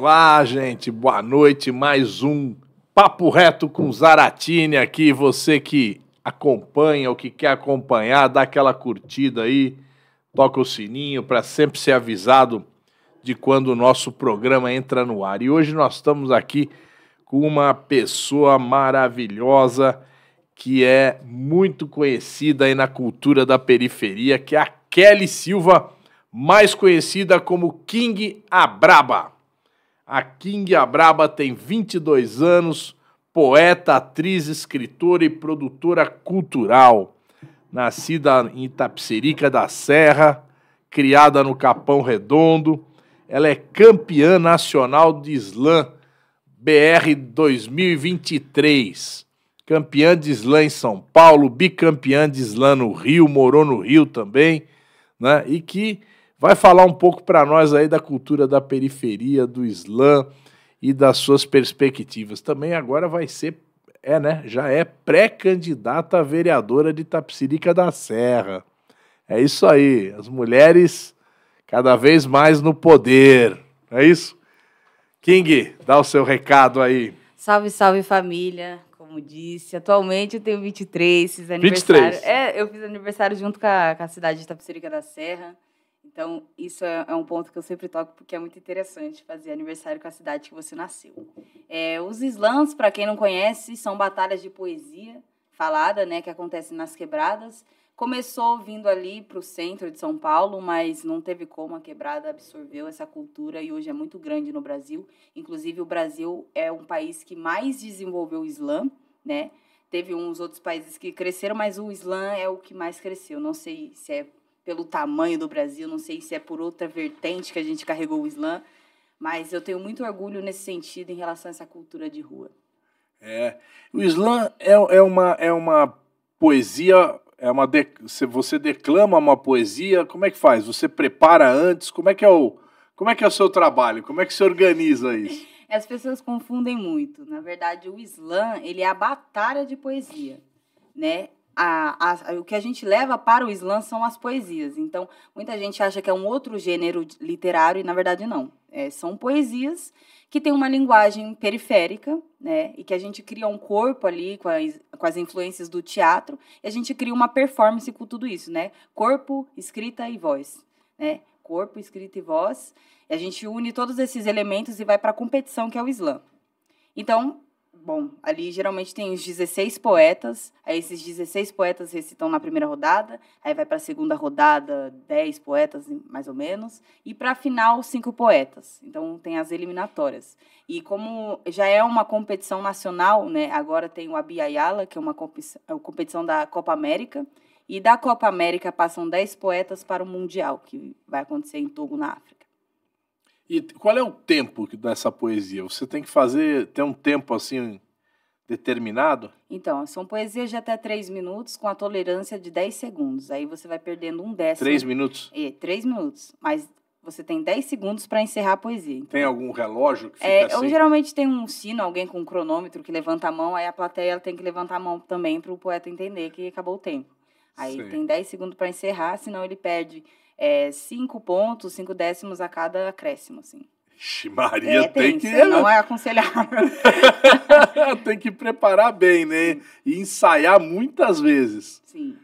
Olá, gente, boa noite. Mais um Papo Reto com Zaratini aqui. Você que acompanha ou que quer acompanhar, dá aquela curtida aí, toca o sininho para sempre ser avisado de quando o nosso programa entra no ar. E hoje nós estamos aqui com uma pessoa maravilhosa que é muito conhecida aí na cultura da periferia, que é a Kelly Silva, mais conhecida como King Abraba. A King Abraba tem 22 anos, poeta, atriz, escritora e produtora cultural. Nascida em Itapsirica da Serra, criada no Capão Redondo, ela é campeã nacional de slam BR 2023. Campeã de slam em São Paulo, bicampeã de slam no Rio, morou no Rio também, né? E que vai falar um pouco para nós aí da cultura da periferia, do Islã e das suas perspectivas. Também agora vai ser, é, né? Já é pré-candidata a vereadora de Tapsirica da Serra. É isso aí, as mulheres cada vez mais no poder. É isso? King, dá o seu recado aí. Salve, salve família. Como disse, atualmente eu tenho 23, fiz aniversário. 23. É, eu fiz aniversário junto com a, com a cidade de Tapsirica da Serra. Então, isso é, é um ponto que eu sempre toco, porque é muito interessante fazer aniversário com a cidade que você nasceu. É, os slams, para quem não conhece, são batalhas de poesia falada, né, que acontecem nas quebradas. Começou vindo ali para o centro de São Paulo, mas não teve como, a quebrada absorveu essa cultura e hoje é muito grande no Brasil. Inclusive, o Brasil é um país que mais desenvolveu o slam, né? Teve uns outros países que cresceram, mas o slam é o que mais cresceu. Não sei se é pelo tamanho do Brasil, não sei se é por outra vertente que a gente carregou o Islã, mas eu tenho muito orgulho nesse sentido em relação a essa cultura de rua. É, o Islã é, é, uma, é uma poesia, é uma de, você declama uma poesia, como é que faz? Você prepara antes? Como é que é o, como é, que é o seu trabalho? Como é que se organiza isso? As pessoas confundem muito. Na verdade, o Islã ele é a batalha de poesia. Né? a, a, o que a gente leva para o slam são as poesias. Então, muita gente acha que é um outro gênero literário e, na verdade, não. É, são poesias que têm uma linguagem periférica, né? E que a gente cria um corpo ali com as, com as influências do teatro e a gente cria uma performance com tudo isso, né? Corpo, escrita e voz, né? Corpo, escrita e voz. E a gente une todos esses elementos e vai para a competição que é o slam. Então, Bom, ali geralmente tem os 16 poetas, aí esses 16 poetas recitam na primeira rodada, aí vai para a segunda rodada 10 poetas, mais ou menos, e para a final, cinco poetas. Então, tem as eliminatórias. E como já é uma competição nacional, né, agora tem o Abiyala, que é, é uma competição da Copa América, e da Copa América passam 10 poetas para o Mundial, que vai acontecer em Togo, na África. E qual é o tempo que dessa poesia? Você tem que fazer, tem um tempo assim determinado? Então, são poesias de até 3 minutos com a tolerância de 10 segundos. Aí você vai perdendo um décimo. 3 minutos? É, 3 minutos. Mas você tem 10 segundos para encerrar a poesia. Então, tem algum relógio que é, fica é, assim? Eu geralmente tem um sino, alguém com um cronômetro que levanta a mão, aí a plateia tem que levantar a mão também para o poeta entender que acabou o tempo. Aí Sim. tem 10 segundos para encerrar, senão ele perde é, cinco pontos, cinco décimos a cada acréscimo, assim. Maria, é, tem, tem, que. Não é aconselhável. tem que preparar bem, né? E ensaiar muitas vezes. Sim.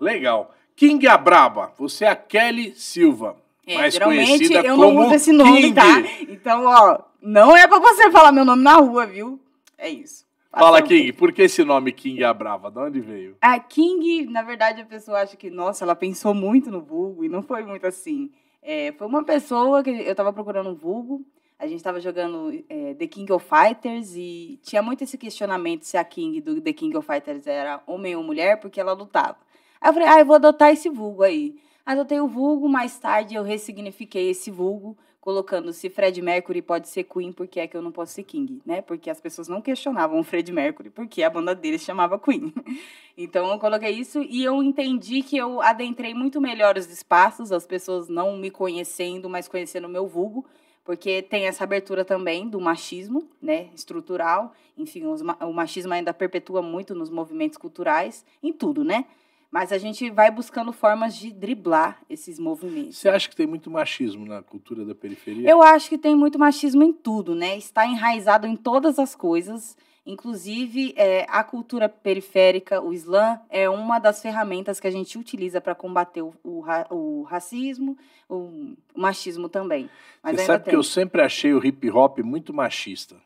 Legal. King Abraba, você é a Kelly Silva. É, mais geralmente eu não uso esse nome, King. tá? Então, ó, não é pra você falar meu nome na rua, viu? É isso. Fala, King, por que esse nome King a é Brava? De onde veio? A ah, King, na verdade, a pessoa acha que, nossa, ela pensou muito no vulgo e não foi muito assim. É, foi uma pessoa que eu estava procurando um vulgo, a gente estava jogando é, The King of Fighters e tinha muito esse questionamento se a King do The King of Fighters era homem ou mulher, porque ela lutava. Aí eu falei, ah, eu vou adotar esse vulgo aí. Adotei o vulgo, mais tarde eu ressignifiquei esse vulgo colocando se Fred Mercury pode ser Queen, por que é que eu não posso ser King, né? Porque as pessoas não questionavam o Fred Mercury, porque a banda dele chamava Queen. Então eu coloquei isso e eu entendi que eu adentrei muito melhor os espaços, as pessoas não me conhecendo, mas conhecendo o meu vulgo, porque tem essa abertura também do machismo, né, estrutural. Enfim, os, o machismo ainda perpetua muito nos movimentos culturais, em tudo, né? Mas a gente vai buscando formas de driblar esses movimentos. Você acha que tem muito machismo na cultura da periferia? Eu acho que tem muito machismo em tudo, né? Está enraizado em todas as coisas. Inclusive, é, a cultura periférica, o Islã, é uma das ferramentas que a gente utiliza para combater o, o, o, racismo, o machismo também. Mas Você sabe tem. que eu sempre achei o hip hop muito machista.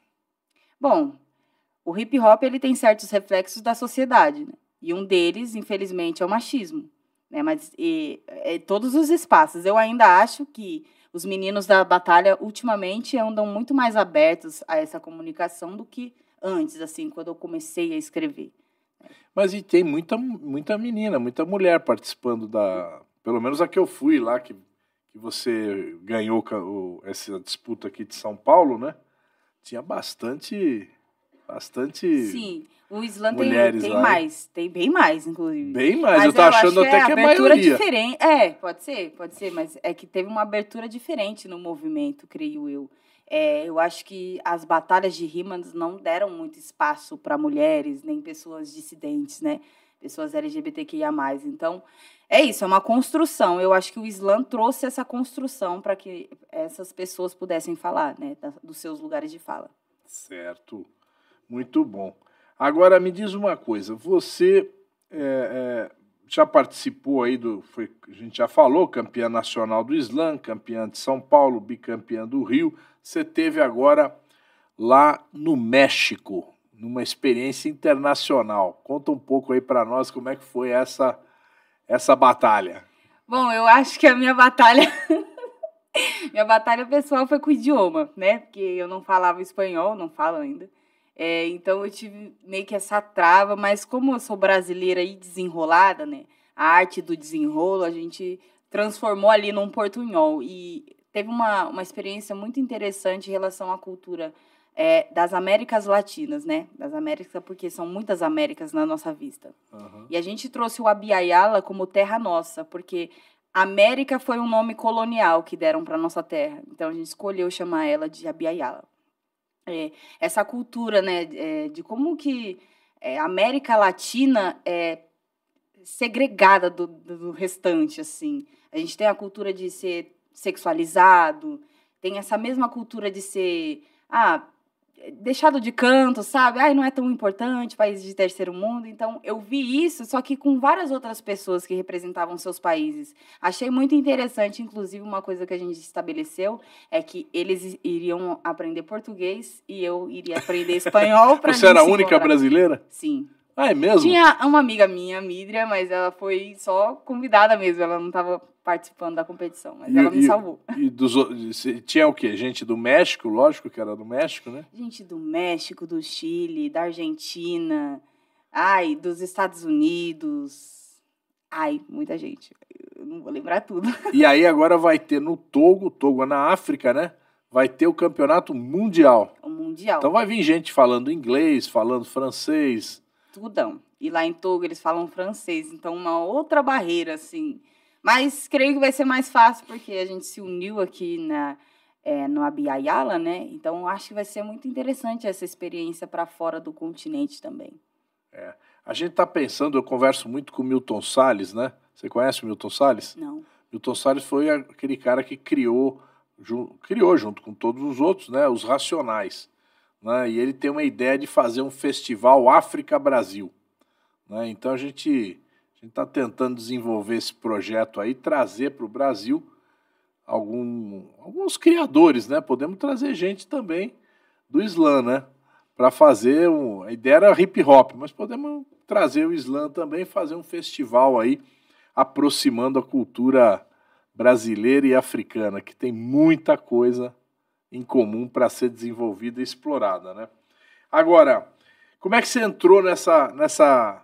Bom, o hip hop ele tem certos reflexos da sociedade. Né? E um deles, infelizmente, é o machismo. Né? Mas e, é, todos os espaços. Eu ainda acho que os meninos da batalha, ultimamente, andam muito mais abertos a essa comunicação do que antes, assim, quando eu comecei a escrever. Mas e tem muita, muita menina, muita mulher participando da. Pelo menos a que eu fui lá, que, que você ganhou essa disputa aqui de São Paulo, né? Tinha bastante. Bastante. Sim. O Islã tem, Mulheres, tem mais, tem bem mais, inclusive. Bem mais, mas eu tô eu achando é até que é, que é abertura maioria. diferente. É, pode ser, pode ser, mas é que teve uma abertura diferente no movimento, creio eu. É, eu acho que as batalhas de rimas não deram muito espaço para mulheres, nem pessoas dissidentes, né? Pessoas LGBTQIA. Então, é isso, é uma construção. Eu acho que o Islã trouxe essa construção para que essas pessoas pudessem falar, né? Da, dos seus lugares de fala. Certo. Muito bom. Agora me diz uma coisa, você é, é, já participou aí do, foi, a gente já falou, campeã nacional do slam, campeã de São Paulo, bicampeã do Rio. Você teve agora lá no México, numa experiência internacional. Conta um pouco aí para nós como é que foi essa essa batalha. Bom, eu acho que a minha batalha minha batalha pessoal foi com o idioma, né? Porque eu não falava espanhol, não falo ainda. É, então eu tive meio que essa trava, mas como eu sou brasileira e desenrolada, né? A arte do desenrolo, a gente transformou ali num portunhol. E teve uma, uma experiência muito interessante em relação à cultura é, das Américas Latinas, né? Das Américas, porque são muitas Américas na nossa vista. Uhum. E a gente trouxe o Abiayala como terra nossa, porque América foi um nome colonial que deram para nossa terra. Então a gente escolheu chamar ela de Abiayala é, essa cultura, né, é, de como que eh, a América Latina é segregada do, do restante, assim. A gente tem a cultura de ser sexualizado, tem essa mesma cultura de ser, ah, deixado de canto, sabe? Ai, não é tão importante, país de terceiro mundo. Então, eu vi isso, só que com várias outras pessoas que representavam seus países. Achei muito interessante, inclusive, uma coisa que a gente estabeleceu é que eles iriam aprender português e eu iria aprender espanhol para Você era a única brasileira? Sim. Ah, é mesmo? Tinha uma amiga minha, Midria, mas ela foi só convidada mesmo, ela não estava participando da competição, mas e, ela me e, salvou. E dos, tinha o quê? Gente do México, lógico que era do México, né? Gente do México, do Chile, da Argentina, ai, dos Estados Unidos. Ai, muita gente. Eu não vou lembrar tudo. E aí agora vai ter no Togo, Togo é na África, né? Vai ter o campeonato mundial. O mundial. Então vai vir gente falando inglês, falando francês. Tudão. E lá em Togo eles falam francês, então uma outra barreira assim mas creio que vai ser mais fácil, porque a gente se uniu aqui na, é, no Abiyala, né? Então, acho que vai ser muito interessante essa experiência para fora do continente também. É. A gente está pensando, eu converso muito com o Milton Salles, né? Você conhece o Milton Salles? Não. Milton Salles foi aquele cara que criou, ju, criou junto com todos os outros, né? Os Racionais. Né? E ele tem uma ideia de fazer um festival África-Brasil. Né? Então, a gente gente está tentando desenvolver esse projeto aí, trazer para o Brasil algum, alguns criadores, né? Podemos trazer gente também do Islã, né? Para fazer um. A ideia era hip hop, mas podemos trazer o Islã também, fazer um festival aí, aproximando a cultura brasileira e africana, que tem muita coisa em comum para ser desenvolvida e explorada, né? Agora, como é que você entrou nessa, nessa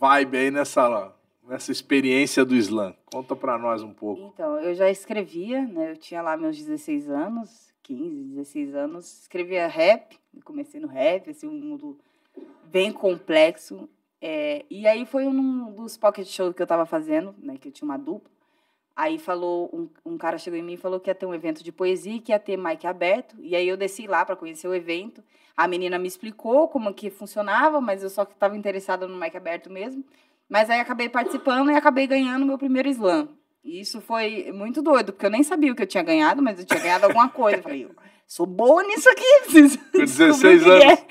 vibe aí, nessa nessa experiência do slam? Conta para nós um pouco. Então, eu já escrevia, né? Eu tinha lá meus 16 anos, 15, 16 anos, escrevia rap, comecei no rap, assim, um mundo bem complexo. É, e aí foi um dos pocket shows que eu estava fazendo, né, que eu tinha uma dupla. Aí falou, um, um cara chegou em mim e falou que ia ter um evento de poesia, que ia ter mic aberto. E aí eu desci lá para conhecer o evento. A menina me explicou como que funcionava, mas eu só que estava interessada no mic aberto mesmo. Mas aí acabei participando e acabei ganhando meu primeiro slam. E isso foi muito doido, porque eu nem sabia o que eu tinha ganhado, mas eu tinha ganhado alguma coisa. Eu falei, eu sou boa nisso aqui. Com 16 é. anos. É.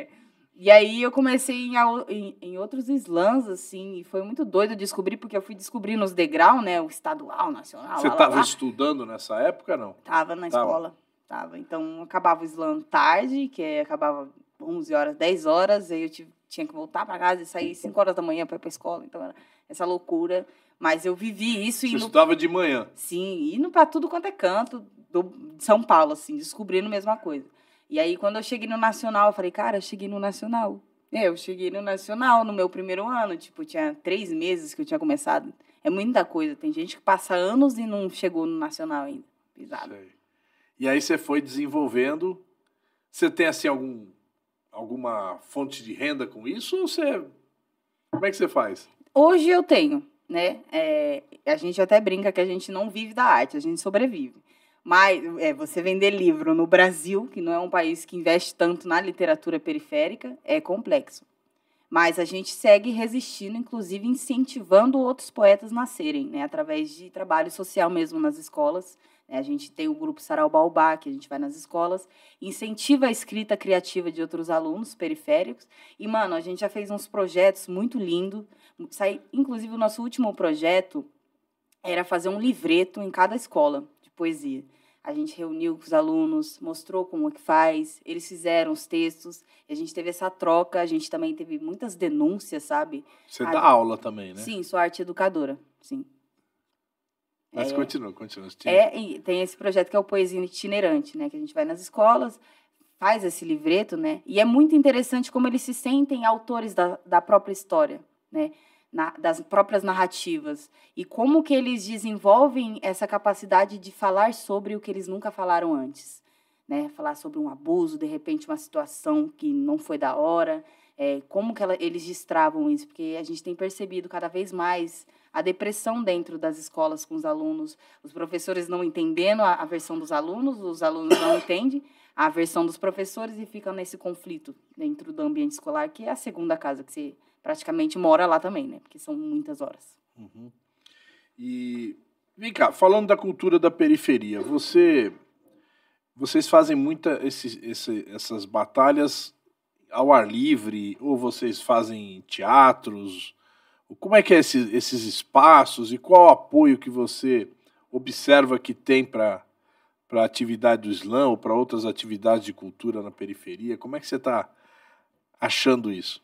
é. E aí eu comecei em, em, em, outros slams, assim, e foi muito doido descobrir, porque eu fui descobrir nos degraus, né, o estadual, o nacional, Você estava estudando nessa época, não? Tava na tava. escola, tava. Então, acabava o slam tarde, que é, acabava 11 horas, 10 horas, aí eu tive tinha que voltar para casa e sair 5 horas da manhã para ir para escola, então era essa loucura. Mas eu vivi isso. Você indo... estudava de manhã? Sim, indo para tudo quanto é canto do São Paulo, assim, descobrindo a mesma coisa. E aí, quando eu cheguei no Nacional, eu falei, cara, eu cheguei no Nacional. É, eu cheguei no Nacional no meu primeiro ano, tipo, tinha três meses que eu tinha começado. É muita coisa, tem gente que passa anos e não chegou no Nacional ainda, pisado. E aí você foi desenvolvendo. Você tem, assim, algum alguma fonte de renda com isso? Ou você. Como é que você faz? Hoje eu tenho, né? É, a gente até brinca que a gente não vive da arte, a gente sobrevive. Mas é, você vender livro no Brasil, que não é um país que investe tanto na literatura periférica, é complexo. Mas a gente segue resistindo, inclusive incentivando outros poetas nascerem, né? através de trabalho social mesmo nas escolas. Né? A gente tem o grupo Saraubaubá, que a gente vai nas escolas, incentiva a escrita criativa de outros alunos periféricos. E, mano, a gente já fez uns projetos muito lindos. Inclusive, o nosso último projeto era fazer um livreto em cada escola de poesia. A gente reuniu com os alunos, mostrou como é que faz, eles fizeram os textos, a gente teve essa troca, a gente também teve muitas denúncias, sabe? Você a... dá aula também, né? Sim, sou arte educadora, sim. Mas é, continua, continua. É, tem esse projeto que é o Poesia Itinerante, né? Que a gente vai nas escolas, faz esse livreto, né? E é muito interessante como eles se sentem autores da, da própria história, né? Na, das próprias narrativas e como que eles desenvolvem essa capacidade de falar sobre o que eles nunca falaram antes, né? Falar sobre um abuso, de repente uma situação que não foi da hora, é, como que ela, eles destravam isso, porque a gente tem percebido cada vez mais a depressão dentro das escolas com os alunos, os professores não entendendo a, a versão dos alunos, os alunos não entendem a versão dos professores e ficam nesse conflito dentro do ambiente escolar, que é a segunda casa que você praticamente mora lá também, né? Porque são muitas horas. Uhum. E vem cá, falando da cultura da periferia, você vocês fazem muita esse, esse, essas batalhas ao ar livre ou vocês fazem teatros? Como é que é esse, esses espaços e qual o apoio que você observa que tem para a atividade do Islã ou para outras atividades de cultura na periferia? Como é que você está achando isso?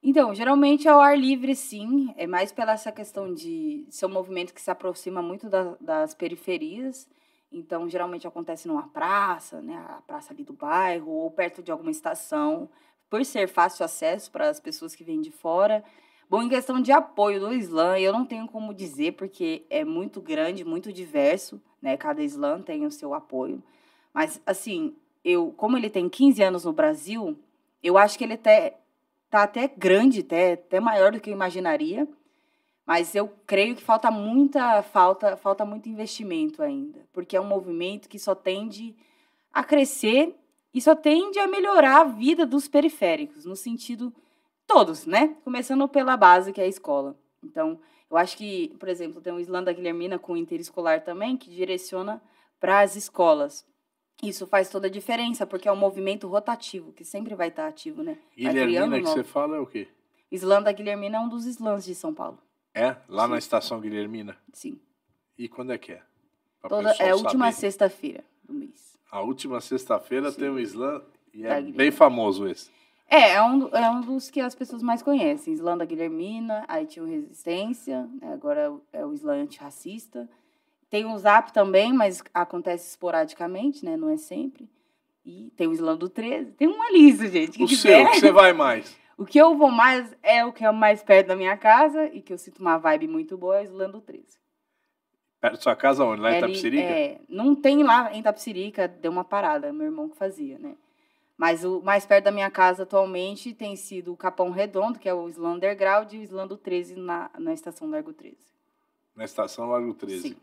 Então, geralmente é ao ar livre, sim. É mais pela essa questão de ser um movimento que se aproxima muito da, das periferias. Então, geralmente acontece numa praça, né? A praça ali do bairro ou perto de alguma estação. Por ser fácil acesso para as pessoas que vêm de fora, Bom, em questão de apoio do Islã, eu não tenho como dizer, porque é muito grande, muito diverso, né? Cada Islã tem o seu apoio. Mas, assim, eu, como ele tem 15 anos no Brasil, eu acho que ele até, tá até grande, até, até maior do que eu imaginaria. Mas eu creio que falta muita falta, falta muito investimento ainda, porque é um movimento que só tende a crescer e só tende a melhorar a vida dos periféricos, no sentido todos, né? Começando pela base, que é a escola. Então, eu acho que, por exemplo, tem o Islanda Guilhermina com o interescolar também, que direciona para as escolas. Isso faz toda a diferença, porque é um movimento rotativo, que sempre vai estar ativo, né? Guilhermina que você fala é o quê? Islanda Guilhermina é um dos slams de São Paulo. É? Lá Sim. na Estação Guilhermina? Sim. E quando é que é? toda, é a última sexta-feira do mês. A última sexta-feira tem um slam e é bem famoso esse. É, é um, é um dos que as pessoas mais conhecem. Islã da Guilhermina, aí tinha o Resistência, né, agora é o Islã antirracista. Tem o Zap também, mas acontece esporadicamente, né? Não é sempre. E tem o Islã do 13. Tem um Aliso, gente. O quiser. seu, que você vai mais? O que eu vou mais é o que é mais perto da minha casa e que eu sinto uma vibe muito boa, é o Islã do 13. Perto da sua casa onde? Lá em Itapsirica? É, não tem lá em Itapsirica, deu uma parada, meu irmão que fazia, né? Mas o mais perto da minha casa atualmente tem sido o Capão Redondo, que é o Slander Grau e o Islã 13 na, na Estação Largo 13. Na Estação Largo 13? Sim.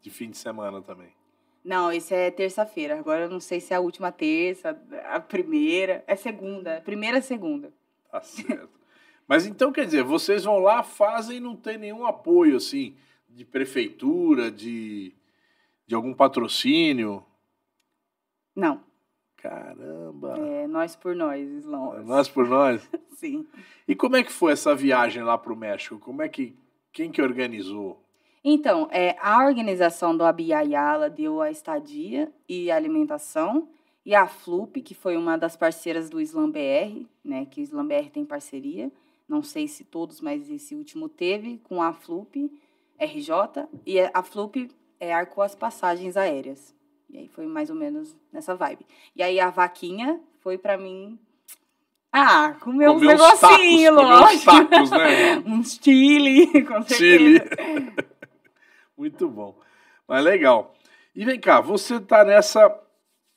De fim de semana também? Não, esse é terça-feira. Agora eu não sei se é a última terça, a primeira. É segunda. Primeira, segunda. Tá certo. Mas então, quer dizer, vocês vão lá, fazem e não tem nenhum apoio, assim, de prefeitura, de, de algum patrocínio? Não. Caramba! É, nós por nós, Islão. É, nós por nós? Sim. E como é que foi essa viagem lá para o México? Como é que. Quem que organizou? Então, é, a organização do Abiyayala deu a estadia e alimentação, e a FLUP, que foi uma das parceiras do Islam BR, né, que o Islam BR tem parceria, não sei se todos, mas esse último teve, com a FLUP RJ, e a FLUP é, arcou as passagens aéreas. E aí foi mais ou menos nessa vibe. E aí a vaquinha foi para mim. Ah, comeu né, um negocinho, lógico. um estilo né? uns com Muito bom. Mas legal. E vem cá, você tá nessa,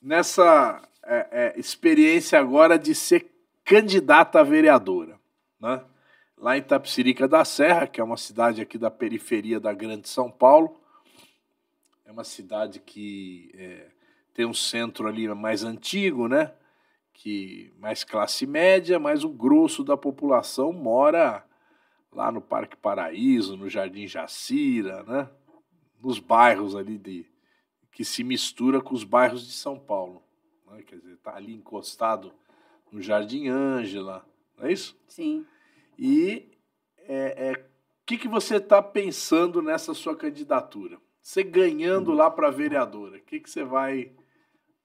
nessa é, é, experiência agora de ser candidata a vereadora, né? Lá em Tapsirica da Serra, que é uma cidade aqui da periferia da Grande São Paulo, uma cidade que é, tem um centro ali mais antigo, né? Que mais classe média, mas o grosso da população mora lá no Parque Paraíso, no Jardim Jacira, né? Nos bairros ali de que se mistura com os bairros de São Paulo, né? quer dizer, tá ali encostado no Jardim Ângela, não é isso? Sim. E o é, é, que, que você está pensando nessa sua candidatura? Você ganhando lá para vereadora, o que, que você vai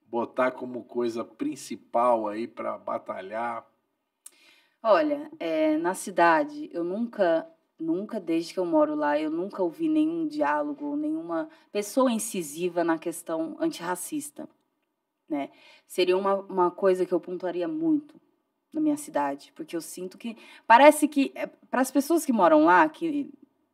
botar como coisa principal aí para batalhar? Olha, é, na cidade, eu nunca, nunca, desde que eu moro lá, eu nunca ouvi nenhum diálogo, nenhuma pessoa incisiva na questão antirracista. Né? Seria uma, uma coisa que eu pontuaria muito na minha cidade, porque eu sinto que parece que é, para as pessoas que moram lá, que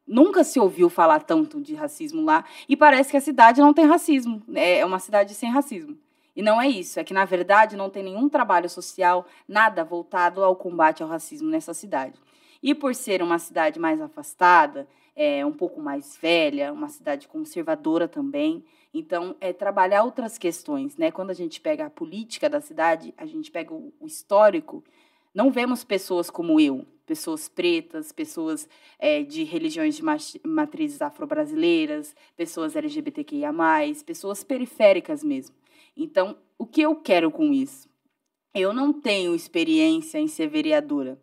Nunca se ouviu falar tanto de racismo lá e parece que a cidade não tem racismo, né? é uma cidade sem racismo. E não é isso, é que na verdade não tem nenhum trabalho social, nada voltado ao combate ao racismo nessa cidade. E por ser uma cidade mais afastada, é um pouco mais velha, uma cidade conservadora também, então é trabalhar outras questões, né? Quando a gente pega a política da cidade, a gente pega o histórico não vemos pessoas como eu, pessoas pretas, pessoas é, de religiões de matrizes afro-brasileiras, pessoas LGBTQIA, pessoas periféricas mesmo. Então, o que eu quero com isso? Eu não tenho experiência em ser vereadora.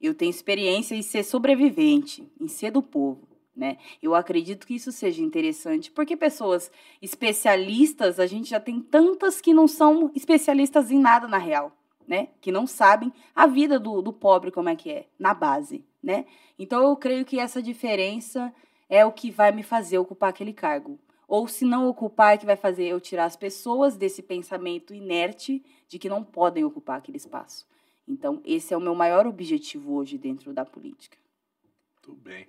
Eu tenho experiência em ser sobrevivente, em ser do povo. Né? Eu acredito que isso seja interessante, porque pessoas especialistas, a gente já tem tantas que não são especialistas em nada na real né? Que não sabem a vida do, do pobre como é que é, na base, né? Então eu creio que essa diferença é o que vai me fazer ocupar aquele cargo. Ou se não ocupar, é que vai fazer eu tirar as pessoas desse pensamento inerte de que não podem ocupar aquele espaço. Então, esse é o meu maior objetivo hoje dentro da política. Muito bem.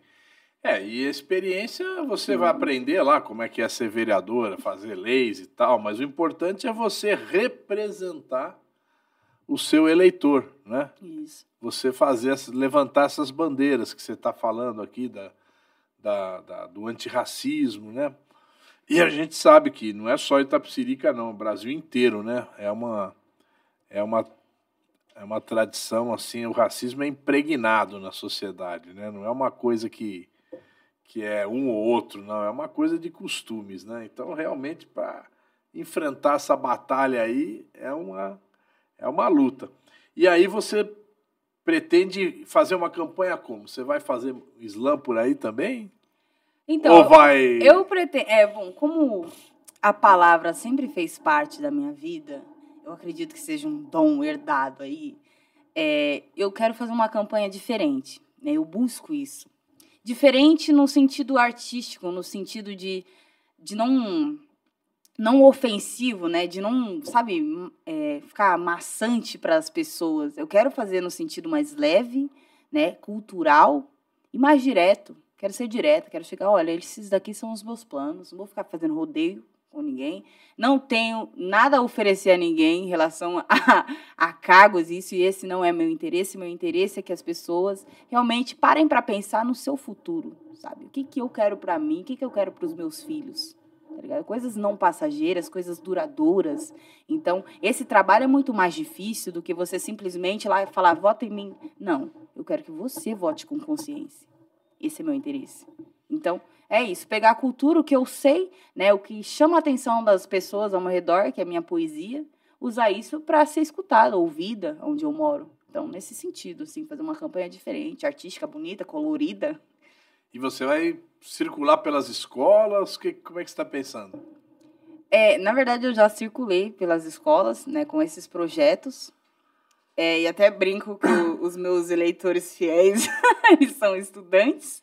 É, e experiência você Sim. vai aprender lá como é que é ser vereadora, fazer leis e tal, mas o importante é você representar o seu eleitor, né? Isso. Você fazer, levantar essas bandeiras que você está falando aqui da, da, da, do antirracismo, né? E a gente sabe que não é só Itapsirica, não, o Brasil inteiro, né? É uma, é uma, é uma tradição, assim, o racismo é impregnado na sociedade, né? Não é uma coisa que, que é um ou outro, não, é uma coisa de costumes, né? Então, realmente, para enfrentar essa batalha aí, é uma é uma luta. E aí você pretende fazer uma campanha como? Você vai fazer slam por aí também? Então, Ou vai... eu pretendo... É, bom, como a palavra sempre fez parte da minha vida, eu acredito que seja um dom herdado aí, é, eu quero fazer uma campanha diferente, né? Eu busco isso. Diferente no sentido artístico, no sentido de, de não não ofensivo, né? De não, sabe, é, ficar maçante para as pessoas. Eu quero fazer no sentido mais leve, né? Cultural e mais direto. Quero ser direta, quero chegar, olha, esses daqui são os meus planos, não vou ficar fazendo rodeio com ninguém. Não tenho nada a oferecer a ninguém em relação a, a cargos, isso e esse não é meu interesse. Meu interesse é que as pessoas realmente parem para pensar no seu futuro, sabe? O que, que eu quero para mim, o que, que eu quero para os meus filhos Tá coisas não passageiras, coisas duradouras. Então, esse trabalho é muito mais difícil do que você simplesmente lá falar, vota em mim. Não, eu quero que você vote com consciência. Esse é meu interesse. Então, é isso, pegar a cultura, o que eu sei, né, o que chama a atenção das pessoas ao meu redor, que é a minha poesia, usar isso para ser escutada, ouvida onde eu moro. Então, nesse sentido, assim, fazer uma campanha diferente, artística, bonita, colorida. E você vai circular pelas escolas? Que, como é que você está pensando? É, na verdade, eu já circulei pelas escolas né, com esses projetos. É, e até brinco que os meus eleitores fiéis, eles são estudantes.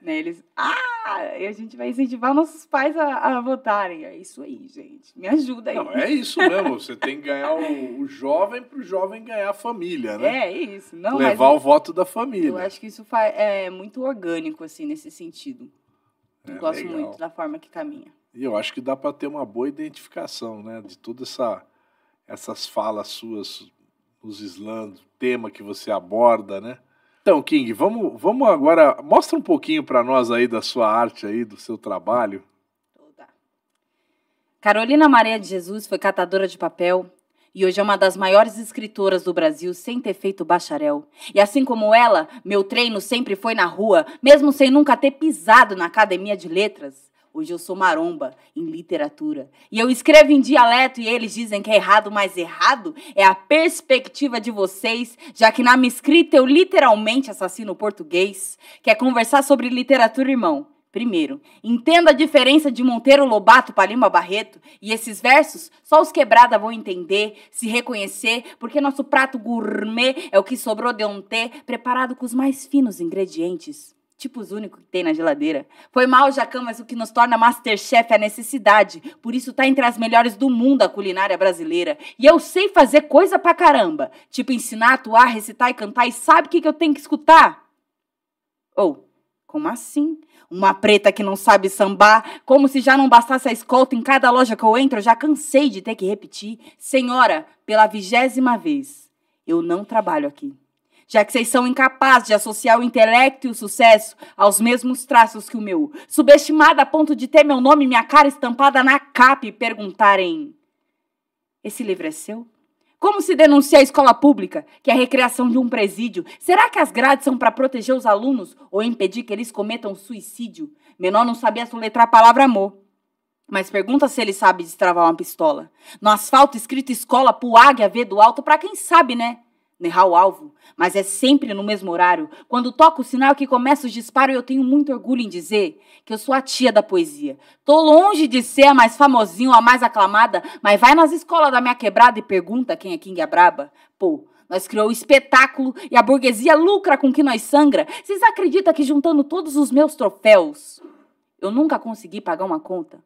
Né, eles, ah, ah, e a gente vai incentivar nossos pais a, a votarem. É isso aí, gente. Me ajuda aí. Não, é isso mesmo. Você tem que ganhar o, o jovem para o jovem ganhar a família, né? É isso. Não, Levar o voto da família. Eu acho que isso é muito orgânico, assim, nesse sentido. Eu é, gosto legal. muito da forma que caminha. E eu acho que dá para ter uma boa identificação, né? De toda essa essas falas suas, os slams, tema que você aborda, né? Então, King, vamos, vamos agora. Mostra um pouquinho para nós aí da sua arte aí, do seu trabalho. Carolina Maria de Jesus foi catadora de papel e hoje é uma das maiores escritoras do Brasil sem ter feito bacharel. E assim como ela, meu treino sempre foi na rua, mesmo sem nunca ter pisado na academia de letras. Hoje eu sou maromba em literatura. E eu escrevo em dialeto e eles dizem que é errado, mas errado é a perspectiva de vocês, já que na minha escrita eu literalmente assassino o português. Quer é conversar sobre literatura, irmão? Primeiro, entenda a diferença de Monteiro Lobato para Lima Barreto, e esses versos só os quebrada vão entender, se reconhecer, porque nosso prato gourmet é o que sobrou de ontem, preparado com os mais finos ingredientes tipos únicos que tem na geladeira. Foi mal, Jacan, mas o que nos torna Masterchef é a necessidade. Por isso tá entre as melhores do mundo a culinária brasileira. E eu sei fazer coisa pra caramba. Tipo, ensinar, atuar, recitar e cantar. E sabe o que, que eu tenho que escutar? Ou, oh, como assim? Uma preta que não sabe sambar, como se já não bastasse a escolta em cada loja que eu entro, eu já cansei de ter que repetir. Senhora, pela vigésima vez, eu não trabalho aqui já que vocês são incapazes de associar o intelecto e o sucesso aos mesmos traços que o meu. Subestimada a ponto de ter meu nome e minha cara estampada na capa e perguntarem: Esse livro é seu? Como se denuncia a escola pública, que é a recreação de um presídio? Será que as grades são para proteger os alunos ou impedir que eles cometam suicídio? Menor não sabia soletrar a palavra amor. Mas pergunta se ele sabe destravar uma pistola. No asfalto escrito escola pro águia ver do alto, para quem sabe, né? Nerrar o alvo, mas é sempre no mesmo horário. Quando toca o sinal que começa o disparo, eu tenho muito orgulho em dizer que eu sou a tia da poesia. Tô longe de ser a mais famosinha ou a mais aclamada, mas vai nas escolas da minha quebrada e pergunta quem é King Braba. Pô, nós criou o espetáculo e a burguesia lucra com que nós sangra. Vocês acreditam que juntando todos os meus troféus, eu nunca consegui pagar uma conta?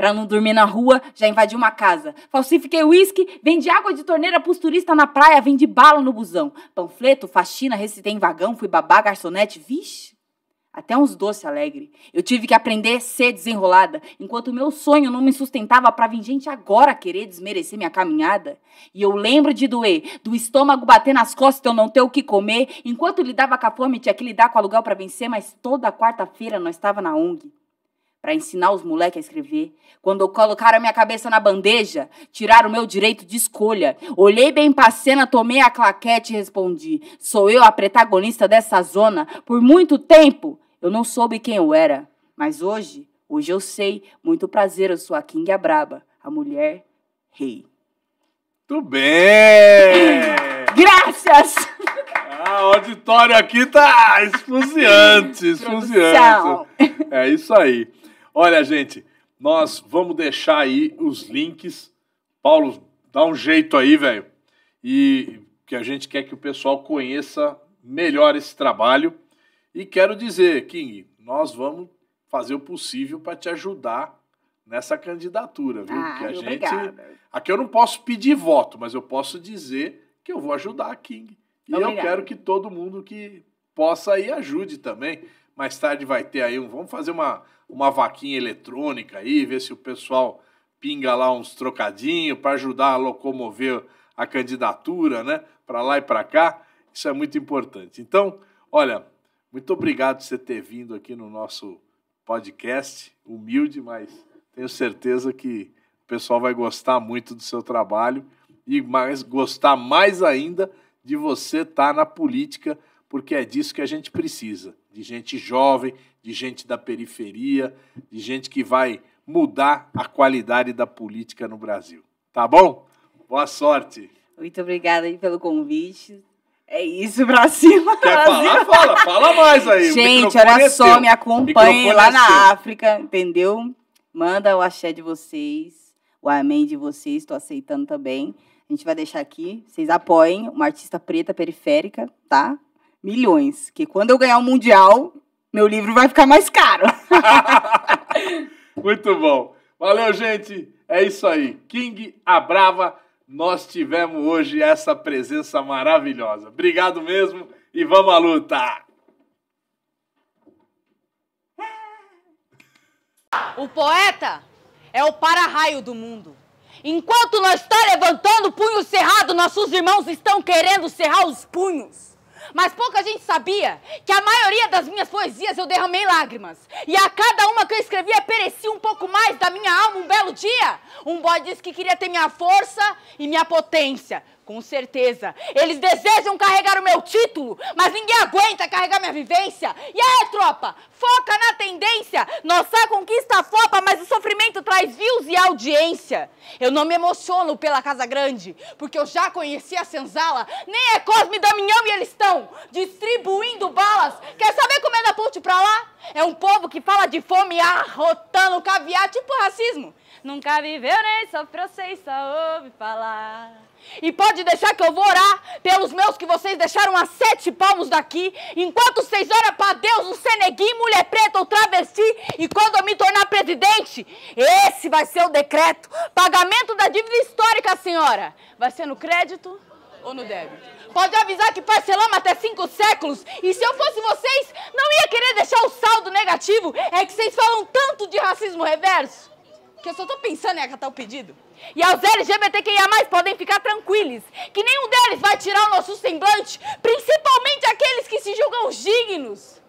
Pra não dormir na rua, já invadi uma casa. Falsifiquei uísque, vendi água de torneira pros turistas na praia, vendi bala no busão. Panfleto, faxina, recitei em vagão, fui babá, garçonete, vixe. Até uns doces alegre. Eu tive que aprender a ser desenrolada, enquanto meu sonho não me sustentava para vir gente agora querer desmerecer minha caminhada. E eu lembro de doer, do estômago bater nas costas eu não ter o que comer, enquanto lidava com a fome tinha que lidar com o aluguel para vencer, mas toda quarta-feira nós estava na ONG para ensinar os moleques a escrever. Quando colocaram a minha cabeça na bandeja, tiraram o meu direito de escolha. Olhei bem pra cena, tomei a claquete e respondi: Sou eu a protagonista dessa zona. Por muito tempo eu não soube quem eu era. Mas hoje, hoje eu sei. Muito prazer, eu sou a King a Braba, a mulher rei. Muito bem! Graças! Ah, o auditório aqui tá esfuziante, esfuziante. É isso aí. Olha, gente, nós vamos deixar aí os links. Paulo, dá um jeito aí, velho. E que a gente quer que o pessoal conheça melhor esse trabalho. E quero dizer, King, nós vamos fazer o possível para te ajudar nessa candidatura, viu? Ah, que a obrigada. gente. Aqui eu não posso pedir voto, mas eu posso dizer que eu vou ajudar a King. E obrigada. eu quero que todo mundo que possa aí ajude também. Mais tarde vai ter aí um. Vamos fazer uma, uma vaquinha eletrônica aí, ver se o pessoal pinga lá uns trocadinhos para ajudar a locomover a candidatura, né? Para lá e para cá. Isso é muito importante. Então, olha, muito obrigado por você ter vindo aqui no nosso podcast, humilde, mas tenho certeza que o pessoal vai gostar muito do seu trabalho e mais gostar mais ainda de você estar tá na política, porque é disso que a gente precisa de gente jovem, de gente da periferia, de gente que vai mudar a qualidade da política no Brasil. Tá bom? Boa sorte. Muito obrigada aí pelo convite. É isso, pra cima. Quer falar? Fala, fala mais aí. Gente, olha é só, teu. me acompanhe lá é na África, entendeu? Manda o axé de vocês, o amém de vocês, estou aceitando também. A gente vai deixar aqui, vocês apoiem uma artista preta periférica, tá? milhões. Que quando eu ganhar o Mundial, meu livro vai ficar mais caro. Muito bom. Valeu, gente. É isso aí. King a Brava. nós tivemos hoje essa presença maravilhosa. Obrigado mesmo e vamos à luta. O poeta é o para-raio do mundo. Enquanto nós está levantando punho cerrado, nossos irmãos estão querendo cerrar os punhos. Mas pouca gente sabia que a maioria das minhas poesias eu derramei lágrimas. E a cada uma que eu escrevia perecia um pouco mais da minha alma um belo dia. Um boy disse que queria ter minha força e minha potência. Com certeza. Eles desejam carregar o meu título, mas ninguém aguenta carregar minha vivência. E aí, tropa, foca na tendência. Nossa conquista flopa, mas o sofrimento traz views e audiência. Eu não me emociono pela Casa Grande, porque eu já conheci a senzala. Nem é Cosme Damião e eles estão distribuindo balas. Quer saber como é da ponte pra lá? É um povo que fala de fome arrotando caviar, tipo racismo. Nunca viveu nem sofreu, sei, só ouvi falar. E pode deixar que eu vou orar pelos meus que vocês deixaram a sete palmos daqui. Enquanto vocês oram para Deus, um seneguim, mulher preta ou travesti. E quando eu me tornar presidente, esse vai ser o decreto. Pagamento da dívida histórica, senhora. Vai ser no crédito ou no débito? Pode avisar que parcelamos até cinco séculos. E se eu fosse vocês, não ia querer deixar o saldo negativo. É que vocês falam tanto de racismo reverso que eu só estou pensando em acatar o pedido. E aos LGBTQIA, podem ficar tranquilos, que nenhum deles vai tirar o nosso semblante, principalmente aqueles que se julgam dignos,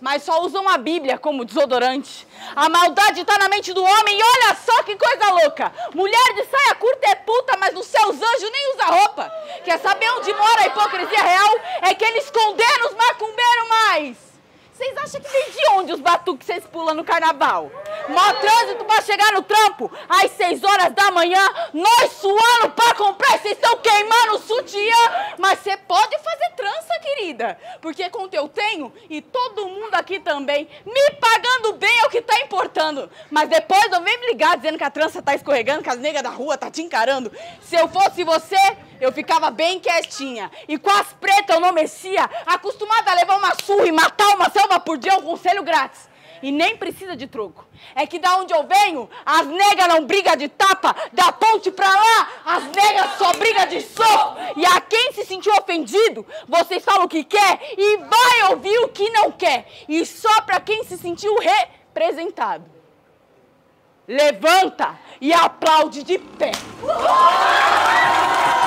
mas só usam a Bíblia como desodorante. A maldade está na mente do homem e olha só que coisa louca! Mulher de saia curta é puta, mas os seus anjos nem usa roupa. Quer saber onde mora a hipocrisia real? É que eles condenam os macumbeiros mais! Vocês acham que vem de onde os batuques vocês pulam no carnaval? Mó trânsito pra chegar no trampo. Às 6 horas da manhã, nós suando pra comprar. Vocês estão queimando o sutiã. Mas você pode fazer trança, querida. Porque com o que eu tenho, e todo mundo aqui também, me pagando bem é o que tá importando. Mas depois eu venho me ligar dizendo que a trança tá escorregando, que as negas da rua tá te encarando. Se eu fosse você, eu ficava bem quietinha. E com as pretas eu não mexia, acostumada a levar uma surra e matar uma selva por dia, é um conselho grátis. E nem precisa de truco. É que da onde eu venho, as negras não brigam de tapa, da ponte pra lá, as negras só brigam de soco. E a quem se sentiu ofendido, vocês falam o que quer e vai ouvir o que não quer. E só pra quem se sentiu representado. Levanta e aplaude de pé. Uhul!